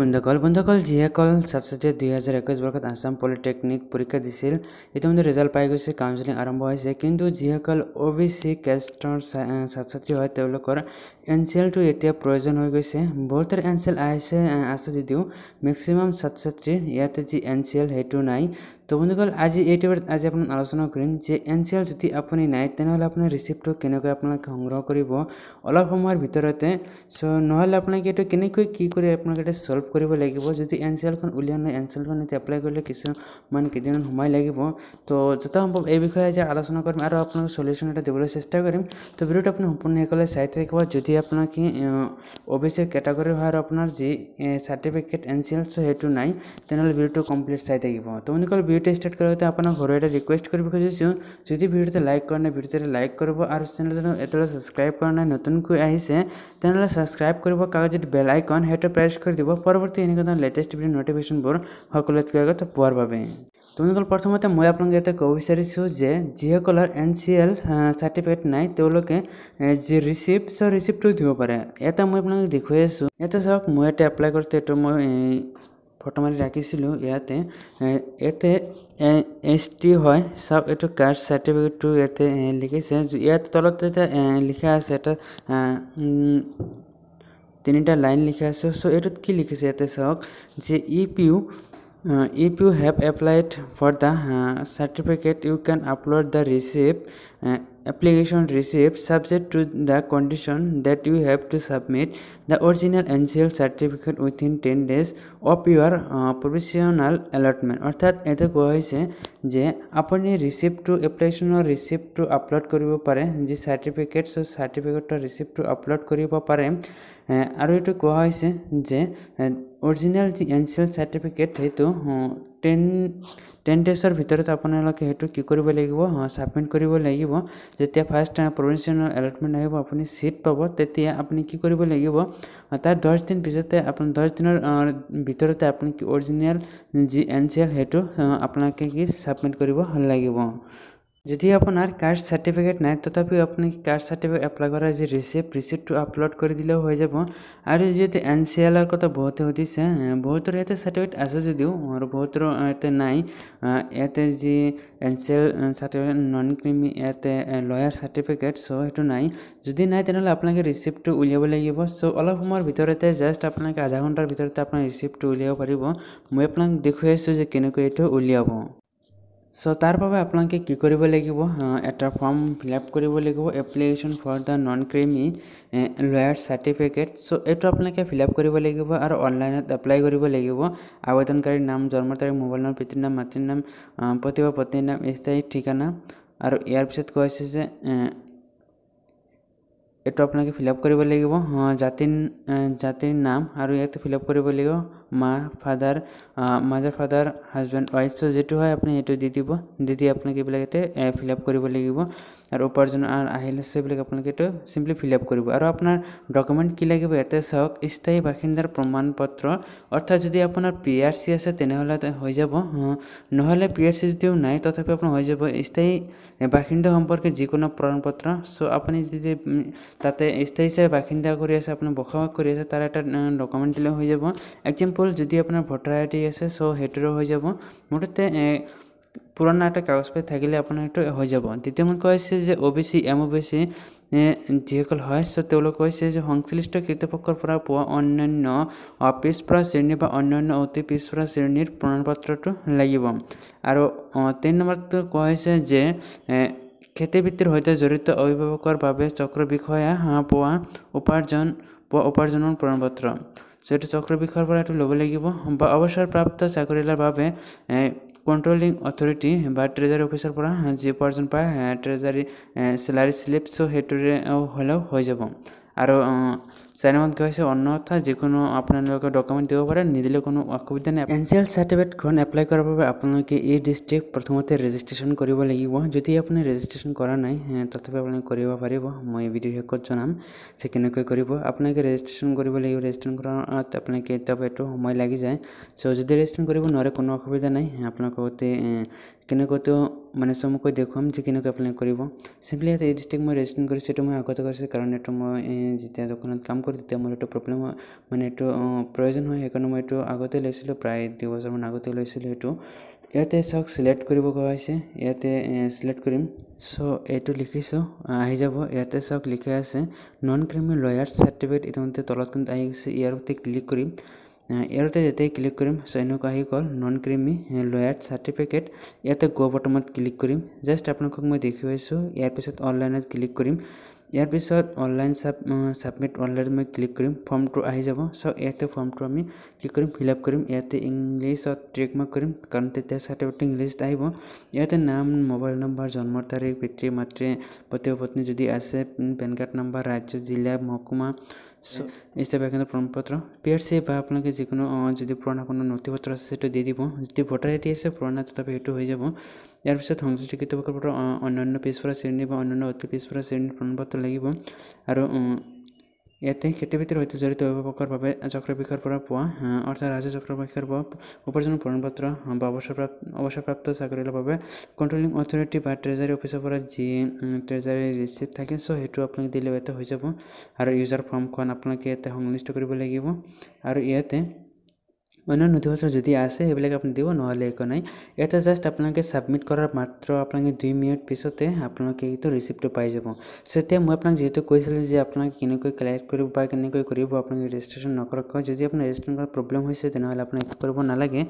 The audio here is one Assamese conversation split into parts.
বন্ধুসকল বন্ধুসকল যিসকল ছাত্ৰ ছাত্ৰীয়ে দুহেজাৰ একৈছ বৰ্ষত আছাম পলিটেকনিক পৰীক্ষা দিছিল ইতিমধ্যে ৰিজাল্ট পাই গৈছে কাউন্সেলিং আৰম্ভ হৈছে কিন্তু যিসকল অ বি চি কেষ্টৰ ছাত্ৰ ছাত্ৰী হয় তেওঁলোকৰ এন চি এলটো এতিয়া প্ৰয়োজন হৈ গৈছে বহুতৰ এন চি এল আহিছে আছে যদিও মেক্সিমাম ছাত্ৰ ছাত্ৰীৰ ইয়াতে যি এন চি এল সেইটো নাই তো বন্ধুকল আজি এইটো আজি আপোনাক আলোচনা কৰিম যে এন চি এল যদি আপুনি নাই তেনেহ'লে আপোনাৰ ৰিচিপ্টটো কেনেকৈ আপোনালোকে সংগ্ৰহ কৰিব অলপ সময়ৰ ভিতৰতে চ' নহ'লে আপোনালোকে এইটো কেনেকৈ কি কৰি আপোনালোকে চল্ভ কৰিব লাগিব যদি এন চি এলখন উলিয়া নাই এন চি এলখন এতিয়া এপ্লাই কৰিলে কিছুমান কেইদিনমান সোমাই লাগিব তো যথাসম্ভৱ এই বিষয়ে যে আলোচনা কৰিম আৰু আপোনালোকে চলিউশ্যন এটা দিবলৈ চেষ্টা কৰিম তো ভিডিঅ'টো আপুনি সম্পূৰ্ণসকলে চাই থাকিব যদি আপোনাক কি অ' বি চি কেটাগৰি হয় আৰু আপোনাৰ যি চাৰ্টিফিকেট এন চি এলছ সেইটো নাই তেনেহ'লে ভিডিঅ'টো কমপ্লিট চাই থাকিব তো অনুকল ভিডিঅ'টো ষ্টাৰ্ট কৰোঁতে আপোনাক ঘৰুৱা এটা ৰিকুৱেষ্ট কৰিব খুজিছোঁ যদি ভিডিঅ'টো লাইক কৰা নাই ভিডিঅ'টো লাইক কৰিব আৰু চেনেলটো এতিয়ালৈ ছাবস্ক্ৰাইব কৰা নাই নতুনকৈ আহিছে তেনেহ'লে ছাবস্ক্ৰাইব কৰিব কাগজিত বেল আইকন সেইটো প্ৰেছ কৰি দিব পৰবৰ্তী এনেকুৱা লেটেষ্ট ভিডিঅ' নটিফিকেশ্যনবোৰ সকলোতকৈ আগত পোৱাৰ বাবে তোমালোকৰ প্ৰথমতে মই আপোনালোকে ইয়াতে ক'ব বিচাৰিছোঁ যে যিসকলৰ এন চি এল চাৰ্টিফিকেট নাই তেওঁলোকে যি ৰিচিপ্ট চ' ৰিচিপ্টটো দিব পাৰে এটা মই আপোনালোকক দেখুৱাই আছোঁ এটা চাওক মই ইয়াতে এপ্লাই কৰোঁতে এইটো মই ফটো মাৰি ৰাখিছিলোঁ ইয়াতে ইয়াতে এচ টি হয় চাওক এইটো কাষ্ট চাৰ্টিফিকেটটো ইয়াতে লিখিছে ইয়াত তলত লিখা আছে এটা তিনিটা লাইন লিখি আছোঁ চ' এইটোত কি লিখিছে ইয়াতে চাওক যে E P U if you have applied for the certificate you can upload the receipt application received subject to the condition that you have to submit the original NCL certificate within 10 days of your uh, provisional allotment অর্থাৎ এটা কোয়া হইছে যে আপনি রিসিপ্ট টু অ্যাপ্লিকেশন অর রিসিপ্ট টু আপলোড করিব পারে যে সার্টিফিকেট সো সার্টিফিকেট টু রিসিপ্ট টু আপলোড করিব পারে আর এটা কোয়া হইছে যে অরিজিনাল যে এনসিএল সার্টিফিকেট হেতু টেন টেন ডেজৰ ভিতৰত আপোনালোকে সেইটো কি কৰিব লাগিব ছাবমিট কৰিব লাগিব যেতিয়া ফাৰ্ষ্ট প্ৰভিঞ্চিয়েল এলটমেণ্ট আহিব আপুনি ছিট পাব তেতিয়া আপুনি কি কৰিব লাগিব তাৰ দহ দিন পিছতে আপুনি দহ দিনৰ ভিতৰতে আপুনি কি অৰিজিনেল যি এন চি এল সেইটো আপোনালোকে কি ছাবমিট কৰিব লাগিব যদি আপোনাৰ কাষ্ট চাৰ্টিফিকেট নাই তথাপিও আপুনি কাষ্ট চাৰ্টিফিকেট এপ্লাই কৰা যি ৰিচিপ্ট ৰিচিপ্টটো আপলোড কৰি দিলেও হৈ যাব আৰু যিহেতু এন চি এলৰ কথা বহুতে সুধিছে বহুতৰ ইয়াতে চাৰ্টিফিকেট আছে যদিও আৰু বহুতৰ ইয়াতে নাই ইয়াতে যি N C L certificate non creamy ইয়াতে লয়াৰ চাৰ্টিফিকেট চ' সেইটো নাই যদি নাই তেনেহ'লে আপোনালোকে ৰিচিপ্টটো উলিয়াব লাগিব চ' অলপ সময়ৰ ভিতৰতে জাষ্ট আপোনালোকে আধা ঘণ্টাৰ ভিতৰতে আপোনাৰ ৰিচিপ্টটো উলিয়াব পাৰিব মই আপোনাক দেখুৱাই আছোঁ যে কেনেকৈ এইটো উলিয়াব চ' তাৰ বাবে আপোনালোকে কি কৰিব লাগিব এটা ফৰ্ম ফিলআপ কৰিব লাগিব application for the non creamy layer certificate so' এইটো আপোনালোকে ফিলআপ কৰিব লাগিব আৰু অনলাইনত এপ্লাই কৰিব লাগিব আবেদনকাৰীৰ নাম জন্ম তাৰিখ মোবাইল নাম পিতৃৰ নাম মাতৃৰ নাম পতি বা পত্নীৰ নাম স্থায়ী ঠিকনা আৰু ইয়াৰ পিছত কৈছে যে এইটো আপোনালোকে ফিল আপ কৰিব লাগিব জাতিৰ জাতিৰ নাম আৰু ইয়াতে ফিল আপ কৰিব লাগিব মা father mother father husband wife so' যিটো হয় আপুনি সেইটো দি দিব দি দি আপোনালোকে এইবিলাক ইয়াতে ফিল আপ কৰিব লাগিব আৰু উপাৰ্জন আহিলে সেইবিলাক আপোনালোকে এইটো চিম্পলি ফিল আপ কৰিব আৰু আপোনাৰ ডকুমেণ্ট কি লাগিব ইয়াতে চাওক স্থায়ী বাসিন্দাৰ প্ৰমাণ পত্ৰ অৰ্থাৎ যদি আপোনাৰ পি আৰ চি আছে তেনেহ'লে হৈ যাব নহ'লে পি আৰ চি যদিও নাই তথাপিও আপোনাৰ হৈ যাব স্থায়ী বাসিন্দা সম্পৰ্কে যিকোনো প্ৰমাণ পত্ৰ চ' আপুনি যদি তাতে স্থায়ী হিচাপে বাসিন্দা কৰি আছে আপোনাৰ বসবাস কৰি আছে তাৰ এটা ডকুমেণ্ট দিলে হৈ যাব এক্সাম্পল যদি আপোনাৰ ভোটাৰ আই ডি আছে চ' সেইটোৰে হৈ যাব মুঠতে পুৰণা এটা কাগজ পাতি থাকিলে আপোনাৰ সেইটো হৈ যাব দ্বিতীয় দ্বিতীয়মত কৈছে যে অ' বি চি এম অ' বি চি যিসকল হয় চ' তেওঁলোকে কৈছে যে সংশ্লিষ্ট কৃতপক্ষৰ পৰা পোৱা অন্যান্য পিছপৰা শ্ৰেণীৰ বা অন্যান্য অতি পৰা শ্ৰেণীৰ প্ৰমাণ পত্ৰটো লাগিব আৰু তিনি নম্বৰটো কোৱা হৈছে যে খেতি বৃত্তিৰ সৈতে জড়িত অভিভাৱকৰ বাবে চক্ৰ বিষয়া হাঁহ পোৱা উপাৰ্জন পোৱা উপাৰ্জনৰ প্ৰমাণ পত্ৰ যিহেতু চক্ৰ বিষয়ৰ পৰা এইটো ল'ব লাগিব বা অৱসৰপ্ৰাপ্ত চাকৰিয়ালৰ বাবে কণ্ট্ৰলিং অথৰিটি বা ট্ৰেজাৰী অফিচৰ পৰা যি উপাৰ্জন পায় ট্ৰেজাৰী চেলাৰী শ্লিপ চ' সেইটোৰে হ'লেও হৈ যাব আৰু চাৰিমান কি হৈছে অন্যথা যিকোনো আপোনালোকে ডকুমেণ্ট দিব পাৰে নিদিলে কোনো অসুবিধা নাই এন চি এল চাৰ্টিফিকেটখন এপ্লাই কৰাৰ বাবে আপোনালোকে এই ডিষ্ট্ৰিক্ট প্ৰথমতে ৰেজিষ্ট্ৰেশ্যন কৰিব লাগিব যদি আপুনি ৰেজিষ্ট্ৰেশ্যন কৰা নাই তথাপি আপোনালোকে কৰিব পাৰিব মই এই ভিডিঅ' শেষত জনাম যে কেনেকৈ কৰিব আপোনালোকে ৰেজিষ্ট্ৰেশ্যন কৰিব লাগিব ৰেজিষ্ট্ৰেশ্যন কৰাত আপোনালোকে এতিয়া এইটো সময় লাগি যায় চ' যদি ৰেজিষ্ট্ৰেশ্যন কৰিব নোৱাৰে কোনো অসুবিধা নাই আপোনালোকৰ সৈতে কেনেকৈতো মানে চমুকৈ দেখুৱাম যে কেনেকৈ আপোনালোকে কৰিব চিম্পলি ইয়াত এই ডিষ্ট্ৰিক্ট মই ৰেজিষ্ট্ৰেশ্যন কৰিছোঁ এইটো মই আগতে কৰিছোঁ কাৰণ এইটো মই যেতিয়া দোকানত কাম কৰোঁ তেতিয়া মোৰ এইটো প্ৰব্লেম মানে এইটো প্ৰয়োজন হয় সেইকাৰণে মই এইটো আগতে লৈছিলোঁ প্ৰায় দুবছৰমান আগতে লৈছিলোঁ এইটো ইয়াতে চাওক চিলেক্ট কৰিব কোৱা হৈছে ইয়াতে চিলেক্ট কৰিম চ' এইটো লিখিছোঁ আহি যাব ইয়াতে চাওক লিখা আছে নন ক্ৰিমি লয়াৰ চাৰ্টিফিকেট ইতিমধ্যে তলত কিন্তু আহি গৈছে ইয়াৰ প্ৰতি ক্লিক কৰিম ইয়াৰতে যেতিয়াই ক্লিক কৰিম চ' এনেকুৱা আহি গ'ল নন ক্ৰিমি লয়াৰ চাৰ্টিফিকেট ইয়াতে গ' বটমত ক্লিক কৰিম জাষ্ট আপোনালোকক মই দেখুৱাইছোঁ ইয়াৰ পিছত অনলাইনত ক্লিক কৰিম ইয়াৰ পিছত অনলাইন চাব ছাবমিট অনলাইন মই ক্লিক কৰিম ফৰ্মটো আহি যাব চ' ইয়াতে ফৰ্মটো আমি ক্লিক কৰিম ফিল আপ কৰিম ইয়াতে ইংলিছত ট্ৰেক মই কৰিম কাৰণ তেতিয়া চাৰ্টিফিকেট ইংলিছত আহিব ইয়াতে নাম মোবাইল নম্বৰ জন্মৰ তাৰিখ পিতৃ মাতৃ পতি পত্নী যদি আছে পেন কাৰ্ড নম্বৰ ৰাজ্য জিলা মহকুমা হিসেবে mm. এখানে প্রমাণপত্র পিআরসি বা আপনাকে যিকোনো যদি পুৰণা কোনো নথিপত্ৰ আছে সেইটো দি দিব যদি ভোটাৰ আই ডি আছে পুৰণা তথাপি সেইটো হৈ যাব ইয়াৰ পিছত সংশ্লিষ্ট কৃতপক্ষৰ অন্যান্য পিছপৰা শ্ৰেণী বা অন্যান্য অতি পিছপৰা শ্ৰেণীৰ প্ৰমাণপত্ৰ লাগিব আৰু ইয়াতে খেতিবাতিৰ সৈতে জড়িত অভিভাৱকৰ বাবে চক্ৰবিষয়ৰ পৰা পোৱা অৰ্থাৎ চক্ৰ চক্ৰবিষয়ৰ পৰা উপাৰ্জনৰ প্ৰমাণ পত্ৰ বা অৱসৰপ্ৰাপ্ত অৱসৰপ্ৰাপ্ত চাকৰিৰ বাবে কণ্ট্ৰলিং অথৰিটি বা ট্ৰেজাৰী অফিচৰ পৰা যি ট্ৰেজাৰী ৰিচিপ্ট থাকে চ' সেইটো আপোনালোকে দিলে ইয়াতে হৈ যাব আৰু ইউজাৰ ফৰ্মখন আপোনালোকে ইয়াতে সংলিষ্ট কৰিব লাগিব আৰু ইয়াতে অন্য নথিপত্ৰ যদি আছে সেইবিলাক আপুনি দিব নহলে একো নাই এটা জাষ্ট আপোনালোকে ছাবমিট কৰাৰ মাত্ৰ আপোনালোকে দুই মিনিট পিছতে আপোনালোকে এইটো ৰিচিপ্টটো পাই যাব চ' এতিয়া মই আপোনাক যিহেতু কৈছিলোঁ যে আপোনালোকে কেনেকৈ কালেক্ট কৰিব বা কেনেকৈ কৰিব আপনাকে ৰেজিষ্ট্ৰেশ্যন নকৰক যদি আপনাৰ ৰেজিষ্ট্ৰেশ্যন কৰাৰ প্ৰব্লেম হৈছে তেনেহলে আপনি একো কৰিব নালাগে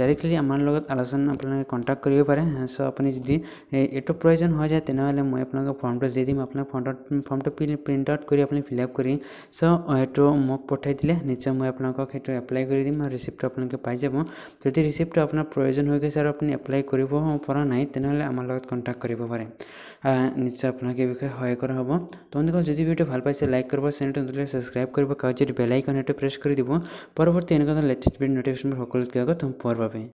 ডাইৰেক্টলি আমাৰ লগত আলোচনা আপোনালোকে কণ্টেক্ট কৰিব পাৰে চ' আপুনি যদি এইটো প্ৰয়োজন হৈ যায় তেনেহলে মই আপোনালোকক ফৰ্মটো দি দিম আপোনাৰ ফ্ৰণ্টত ফৰ্মটো প্ৰিণ্ট আউট কৰি আপুনি ফিল আপ কৰি চ' সেইটো মোক পঠাই দিলে নিশ্চয় মই আপোনালোকক সেইটো এপ্লাই কৰি দিম ধৰণৰ ৰিচিপ্টটো আপোনালোকে পাই যাব যদি ৰিচিপ্টটো আপোনাৰ প্ৰয়োজন হৈ গৈছে আৰু আপুনি এপ্লাই কৰিব পৰা নাই তেনেহ'লে আমাৰ লগত কণ্টেক্ট কৰিব পাৰে নিশ্চয় আপোনালোকে এই বিষয়ে সহায় কৰা হ'ব তেওঁলোকক যদি ভিডিঅ'টো ভাল পাইছে লাইক কৰিব চেনেলটো নতুনকৈ ছাবস্ক্ৰাইব কৰিব কাৰণ যদি বেলাইকন এইটো প্ৰেছ কৰি দিব পৰৱৰ্তী এনেকুৱা ধৰণৰ লেটেষ্ট ভিডিঅ' নটিফিকেশ্যনবোৰ সকলোতকৈ আগত পোৱাৰ বাবে